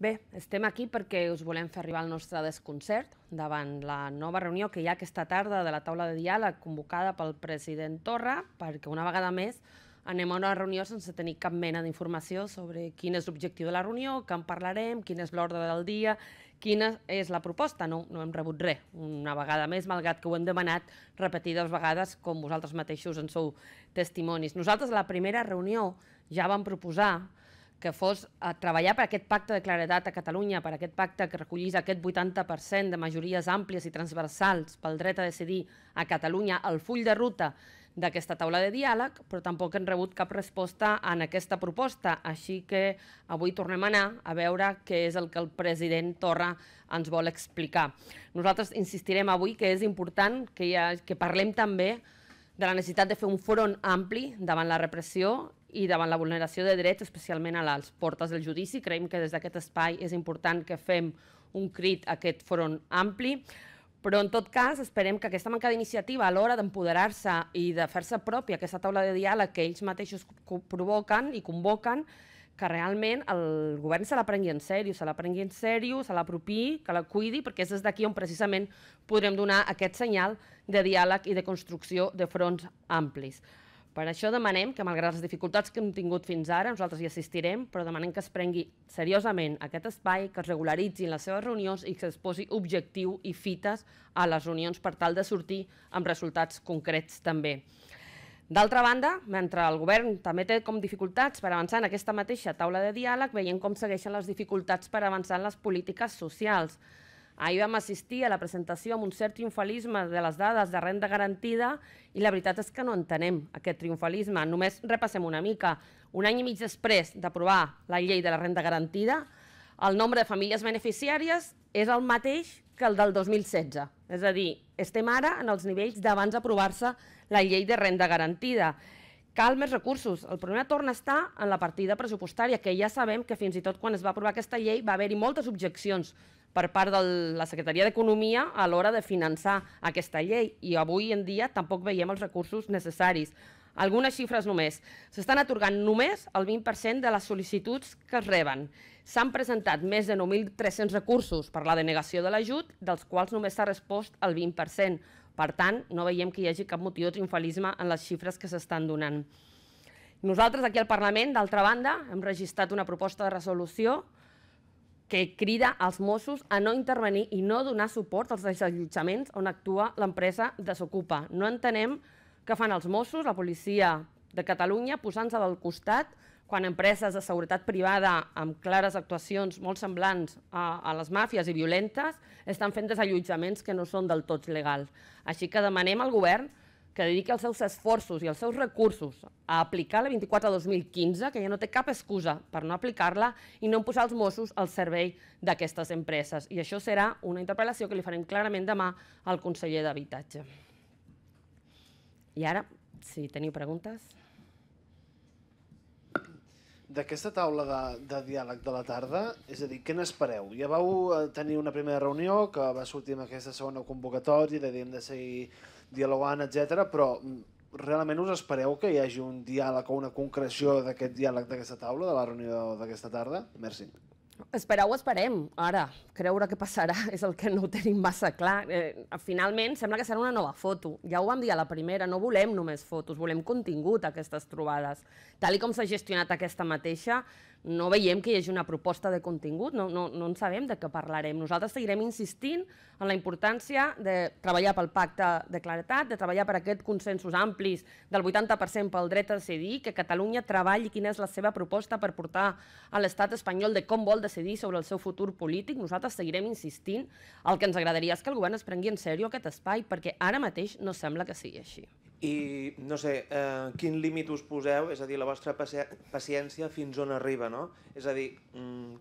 Bé, estem aquí perquè us volem fer arribar el nostre desconcert davant la nova reunió que hi ha aquesta tarda de la taula de diàleg convocada pel president Torra, perquè una vegada més anem a una reunió sense tenir cap mena d'informació sobre quin és l'objectiu de la reunió, que en parlarem, quin és l'ordre del dia, quina és la proposta. No, no hem rebut res, una vegada més, malgrat que ho hem demanat repetides vegades, com vosaltres mateixos en sou testimonis. Nosaltres, a la primera reunió, ja vam proposar que fos a treballar per aquest pacte de claredat a Catalunya, per aquest pacte que recollís aquest 80% de majories àmplies i transversals pel dret a decidir a Catalunya el full de ruta d'aquesta taula de diàleg, però tampoc han rebut cap resposta en aquesta proposta. Així que avui tornem a anar a veure què és el que el president Torra ens vol explicar. Nosaltres insistirem avui que és important que, ha, que parlem també de la necessitat de fer un front ampli davant la repressió i davant la vulneració de drets, especialment a les portes del judici. Creiem que des d'aquest espai és important que fem un crit a aquest front ampli, però en tot cas esperem que aquesta manca d'iniciativa a l'hora d'empoderar-se i de fer-se pròpia aquesta taula de diàleg que ells mateixos provoquen i convoquen, que realment el govern se la prengui en sèrio, se la prengui en sèrio, se l'apropi, que la cuidi, perquè és des d'aquí on precisament podrem donar aquest senyal de diàleg i de construcció de fronts amplis. Per això demanem que, malgrat les dificultats que hem tingut fins ara, nosaltres hi assistirem, però demanem que es prengui seriosament aquest espai, que es regularitzin les seves reunions i que es posi objectiu i fites a les reunions per tal de sortir amb resultats concrets també. D'altra banda, mentre el govern també té com dificultats per avançar en aquesta mateixa taula de diàleg, veiem com segueixen les dificultats per avançar en les polítiques socials. Ahir vam assistir a la presentació amb un cert triomfalisme de les dades de renda garantida i la veritat és que no entenem aquest triomfalisme. Només repassem una mica. Un any i mig després d'aprovar la llei de la renda garantida, el nombre de famílies beneficiàries és el mateix que el del 2016. És a dir, estem ara en els nivells d'abans d'aprovar-se la llei de renda garantida. Cal més recursos. El problema torna a estar en la partida pressupostària, que ja sabem que fins i tot quan es va aprovar aquesta llei va haver-hi moltes objeccions per part de la Secretaria d'Economia a l'hora de finançar aquesta llei i avui en dia tampoc veiem els recursos necessaris. Algunes xifres només. S'estan atorgant només el 20% de les sol·licituds que es reben. S'han presentat més de 9.300 recursos per la denegació de l'ajut, dels quals només s'ha respost el 20%. Per tant, no veiem que hi hagi cap motiu de triomfalisme en les xifres que s'estan donant. Nosaltres, aquí al Parlament, d'altra banda, hem registrat una proposta de resolució que crida als Mossos a no intervenir i no donar suport als desallotjaments on actua l'empresa Desocupa. No entenem què fan els Mossos, la policia de Catalunya, posant-se del costat quan empreses de seguretat privada amb clares actuacions molt semblants a, a les màfies i violentes estan fent desallotjaments que no són del tot legals. Així que demanem al govern que dediqui els seus esforços i els seus recursos a aplicar la 24-2015, que ja no té cap excusa per no aplicar-la i no posar els Mossos al servei d'aquestes empreses. I això serà una interpel·lació que li farem clarament demà al conseller d'Habitatge. I ara, si teniu preguntes... D'aquesta taula de, de diàleg de la tarda, és a dir, què n'espereu? Ja vau eh, tenir una primera reunió que va sortir amb aquesta segona convocatòria, de dir, hem de seguir dialogant, etc. però mm, realment us espereu que hi hagi un diàleg o una concreció d'aquest diàleg d'aquesta taula, de la reunió d'aquesta tarda? Merci. Espereu, esperem, ara. Creure que passarà és el que no tenim massa clar. Eh, finalment, sembla que serà una nova foto. Ja ho vam dir a la primera, no volem només fotos, volem contingut a aquestes trobades. Tal com s'ha gestionat aquesta mateixa, no veiem que hi hagi una proposta de contingut, no, no, no en sabem de què parlarem. Nosaltres seguirem insistint en la importància de treballar pel pacte de claretat, de treballar per aquest consensos amplis del 80% pel dret a decidir, que Catalunya treballi quina és la seva proposta per portar a l'estat espanyol de com vol decidir sobre el seu futur polític. Nosaltres seguirem insistint. El que ens agradaria és que el govern es prengui en sèrio aquest espai, perquè ara mateix no sembla que sigui així. I, no sé, eh, quin límit us poseu, és a dir, la vostra paciència fins on arriba, no? És a dir, mm,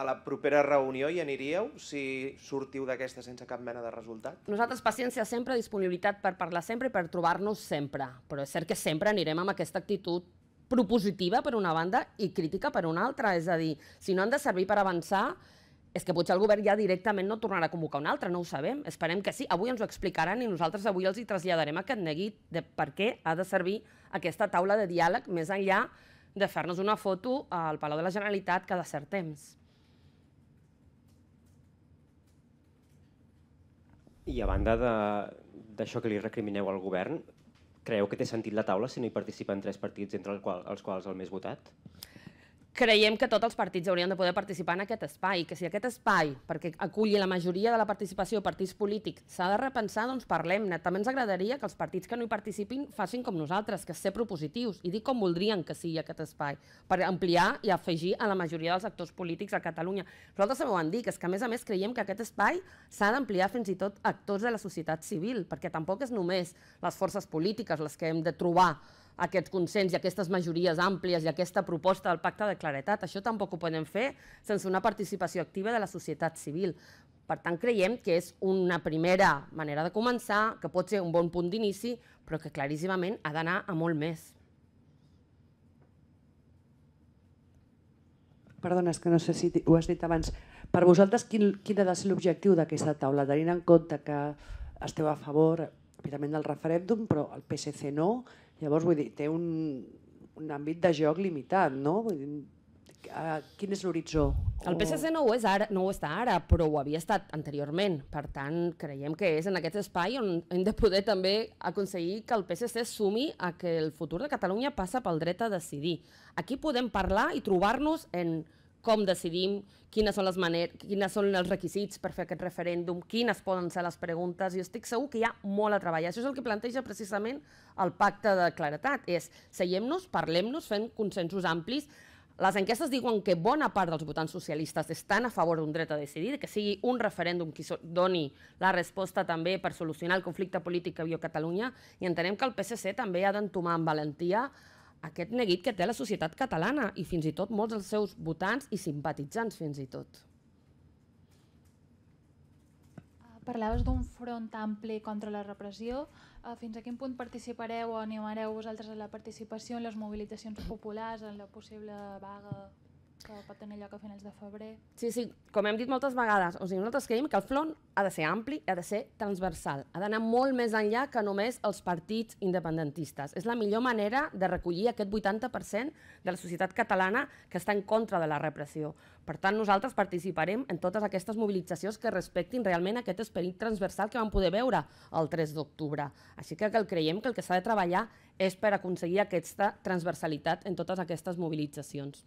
a la propera reunió hi aniríeu si sortiu d'aquesta sense cap mena de resultat? Nosaltres paciència sempre, disponibilitat per parlar sempre i per trobar-nos sempre. Però és cert que sempre anirem amb aquesta actitud propositiva per una banda i crítica per una altra. És a dir, si no han de servir per avançar, és que potser el govern ja directament no tornarà a convocar un altre, no ho sabem. Esperem que sí. Avui ens ho explicaran i nosaltres avui els hi traslladarem aquest neguit de per què ha de servir aquesta taula de diàleg més enllà de fer-nos una foto al Palau de la Generalitat cada cert temps. I a banda d'això que li recrimineu al govern, creieu que té sentit la taula si no hi participen tres partits entre el qual, els quals el més votat? creiem que tots els partits haurien de poder participar en aquest espai, que si aquest espai, perquè aculli la majoria de la participació de partits polítics, s'ha de repensar, doncs parlem-ne. També ens agradaria que els partits que no hi participin facin com nosaltres, que ser propositius i dir com voldrien que sigui aquest espai, per ampliar i afegir a la majoria dels actors polítics a Catalunya. Nosaltres també ho vam dir, que és que a més a més creiem que aquest espai s'ha d'ampliar fins i tot actors de la societat civil, perquè tampoc és només les forces polítiques les que hem de trobar aquest consens i aquestes majories àmplies i aquesta proposta del pacte de claretat. Això tampoc ho podem fer sense una participació activa de la societat civil. Per tant, creiem que és una primera manera de començar, que pot ser un bon punt d'inici, però que claríssimament ha d'anar a molt més. Perdona, és que no sé si ho has dit abans. Per vosaltres, quin, quin ha de ser l'objectiu d'aquesta taula? Tenint en compte que esteu a favor, evidentment, del referèndum, però el PSC no, Llavors, vull dir, té un, un àmbit de joc limitat, no? Vull dir, quin és l'horitzó? El PSC no ho, és ara, no ho està ara, però ho havia estat anteriorment. Per tant, creiem que és en aquest espai on hem de poder també aconseguir que el PSC sumi a que el futur de Catalunya passa pel dret a decidir. Aquí podem parlar i trobar-nos en com decidim, quines són, les maneres, quines són els requisits per fer aquest referèndum, quines poden ser les preguntes, i estic segur que hi ha molt a treballar. Això és el que planteja precisament el pacte de claretat, és seiem-nos, parlem-nos, fem consensos amplis, les enquestes diuen que bona part dels votants socialistes estan a favor d'un dret a decidir, que sigui un referèndum qui doni la resposta també per solucionar el conflicte polític que viu Catalunya, i entenem que el PSC també ha d'entomar amb valentia aquest neguit que té la societat catalana i fins i tot molts dels seus votants i simpatitzants fins i tot. Ah, parlaves d'un front ampli contra la repressió. Ah, fins a quin punt participareu o animareu vosaltres a la participació en les mobilitzacions populars, en la possible vaga que pot tenir lloc a finals de febrer. Sí, sí, com hem dit moltes vegades, o sigui, nosaltres creiem que el front ha de ser ampli, ha de ser transversal, ha d'anar molt més enllà que només els partits independentistes. És la millor manera de recollir aquest 80% de la societat catalana que està en contra de la repressió. Per tant, nosaltres participarem en totes aquestes mobilitzacions que respectin realment aquest esperit transversal que vam poder veure el 3 d'octubre. Així que, el creiem que el que s'ha de treballar és per aconseguir aquesta transversalitat en totes aquestes mobilitzacions.